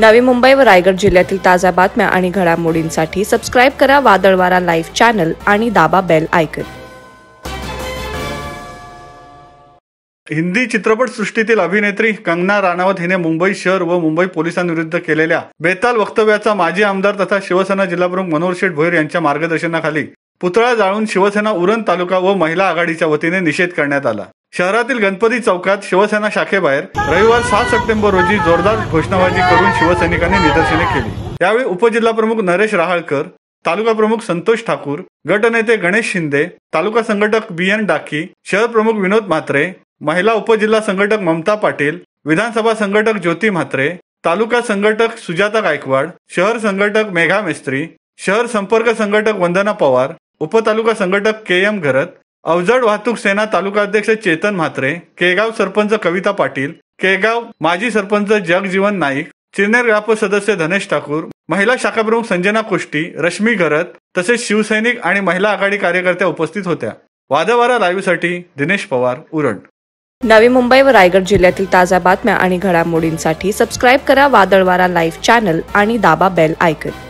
नवी मुंबई व रायगड जिल्ह्यातील ताज्या बातम्या आणि घडामोडींसाठी सबस्क्राईब करा वादळवारा लाईव्ह चॅनल आणि दाबा बेल ऐकत हिंदी चित्रपटसृष्टीतील अभिनेत्री कंगना राणावत हिने मुंबई शहर व मुंबई पोलिसांविरुद्ध केलेल्या बेताल वक्तव्याचा माजी आमदार तथा शिवसेना जिल्हाप्रमुख मनोहर शेठ भोईर यांच्या मार्गदर्शनाखाली पुतळा जाळून शिवसेना उरण तालुका व महिला आघाडीच्या वतीने निषेध करण्यात आला शहरातील गणपती चौकात शिवसेना शाखेबाहेर रविवार सात सप्टेंबर रोजी जोरदार घोषणाबाजी करून शिवसैनिकांनी निदर्शने केली त्यावेळी उपजिल्हाप्रमुख नरेश राहाळकर तालुका प्रमुख संतोष ठाकूर गटनेते गणेश शिंदे तालुका संघटक बी एन डाकी शहर प्रमुख विनोद म्हात्रे महिला उपजिल्हा संघटक ममता पाटील विधानसभा संघटक ज्योती म्हात्रे तालुका संघटक सुजाता गायकवाड शहर संघटक मेघा मेस्त्री शहर संपर्क संघटक वंदना पवार उपतालुका संघटक के एम घरत अवजड वाहतूक सेना तालुका अध्यक्ष चेतन म्हात्रे केगाव सरपंच कविता पाटील केगाव माजी सरपंच जगजीवन नाईक चिरनेर ग्राप सदस्य धनेश ठाकूर महिला शाखाप्रमुख संजना कुष्टी रश्मी घरत तसेच शिवसैनिक आणि महिला आघाडी कार्यकर्त्या उपस्थित होत्या वादावारा लाईव्ह साठी दिनेश पवार उरण नवी मुंबई व रायगड जिल्ह्यातील ताज्या बातम्या आणि घडामोडींसाठी सबस्क्राईब करा वादळवारा लाईव्ह चॅनल आणि दाबा बेल आयकन